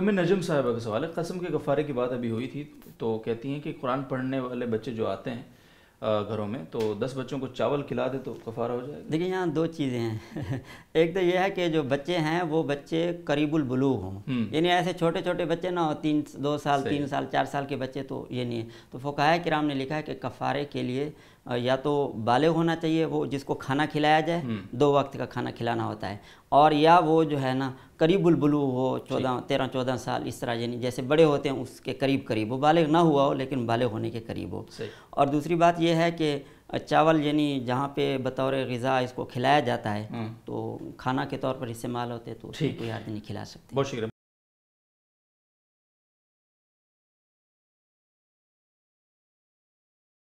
में नजम साहबा का सवाल है कसम के गफ़ारे की बात अभी हुई थी तो कहती हैं कि कुरान पढ़ने वाले बच्चे जो आते हैं घरों में तो दस बच्चों को चावल खिला दे तो कफ़ारा हो जाए देखिए यहाँ दो चीज़ें हैं एक तो यह है कि जो बच्चे हैं वो बच्चे करीबुल बलूग हों हम्म। यानी ऐसे छोटे छोटे बच्चे ना हो तीन दो साल तीन साल चार साल के बच्चे तो ये नहीं है तो फ़ोकाया किराम ने लिखा है कि कफ़ारे के लिए या तो बाले होना चाहिए वो जिसको खाना खिलाया जाए हम्म। दो वक्त का खाना खिलाना होता है और या वो जो है ना करीब बुलबुलू हो चौदह तेरह चौदह साल इस तरह यानी जैसे बड़े होते हैं उसके करीब करीब हो बालग ना हुआ हो लेकिन बालग होने के करीब हो और दूसरी बात यह है कि चावल यानी जहाँ पे बतौर गज़ा इसको खिलाया जाता है हम्म। तो खाना के तौर पर इस्तेमाल होते तो कोई आदमी नहीं खिला सकते बहुत शुक्रिया